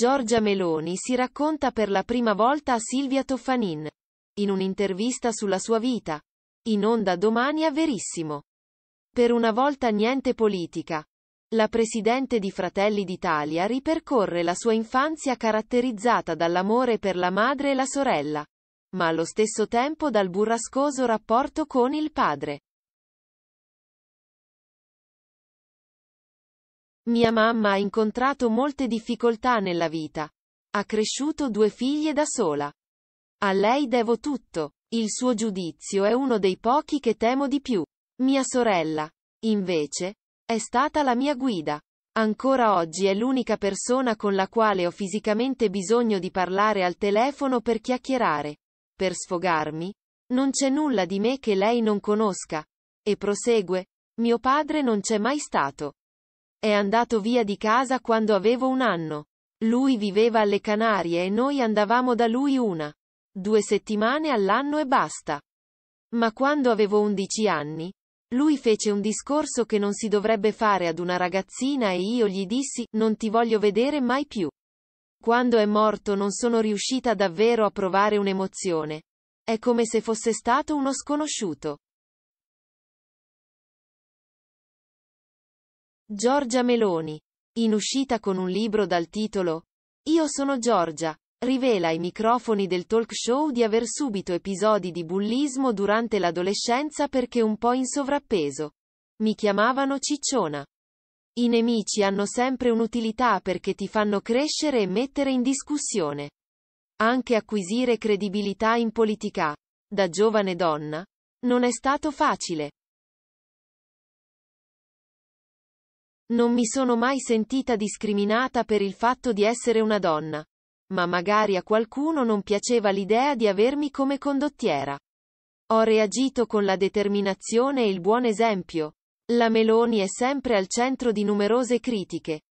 Giorgia Meloni si racconta per la prima volta a Silvia Toffanin. In un'intervista sulla sua vita. In onda domani a Verissimo. Per una volta niente politica. La presidente di Fratelli d'Italia ripercorre la sua infanzia caratterizzata dall'amore per la madre e la sorella, ma allo stesso tempo dal burrascoso rapporto con il padre. Mia mamma ha incontrato molte difficoltà nella vita. Ha cresciuto due figlie da sola. A lei devo tutto. Il suo giudizio è uno dei pochi che temo di più. Mia sorella, invece, è stata la mia guida. Ancora oggi è l'unica persona con la quale ho fisicamente bisogno di parlare al telefono per chiacchierare, per sfogarmi. Non c'è nulla di me che lei non conosca. E prosegue, mio padre non c'è mai stato. È andato via di casa quando avevo un anno. Lui viveva alle Canarie e noi andavamo da lui una. Due settimane all'anno e basta. Ma quando avevo undici anni, lui fece un discorso che non si dovrebbe fare ad una ragazzina e io gli dissi, non ti voglio vedere mai più. Quando è morto non sono riuscita davvero a provare un'emozione. È come se fosse stato uno sconosciuto. Giorgia Meloni, in uscita con un libro dal titolo Io sono Giorgia, rivela ai microfoni del talk show di aver subito episodi di bullismo durante l'adolescenza perché un po' in sovrappeso. Mi chiamavano cicciona. I nemici hanno sempre un'utilità perché ti fanno crescere e mettere in discussione. Anche acquisire credibilità in politica, da giovane donna, non è stato facile. Non mi sono mai sentita discriminata per il fatto di essere una donna. Ma magari a qualcuno non piaceva l'idea di avermi come condottiera. Ho reagito con la determinazione e il buon esempio. La Meloni è sempre al centro di numerose critiche.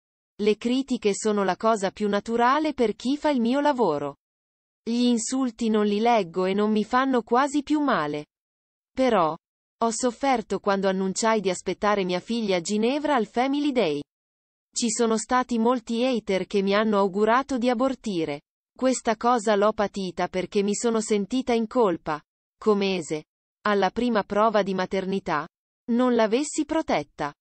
Le critiche sono la cosa più naturale per chi fa il mio lavoro. Gli insulti non li leggo e non mi fanno quasi più male. Però, ho sofferto quando annunciai di aspettare mia figlia a Ginevra al Family Day. Ci sono stati molti hater che mi hanno augurato di abortire. Questa cosa l'ho patita perché mi sono sentita in colpa. Comese. Alla prima prova di maternità. Non l'avessi protetta.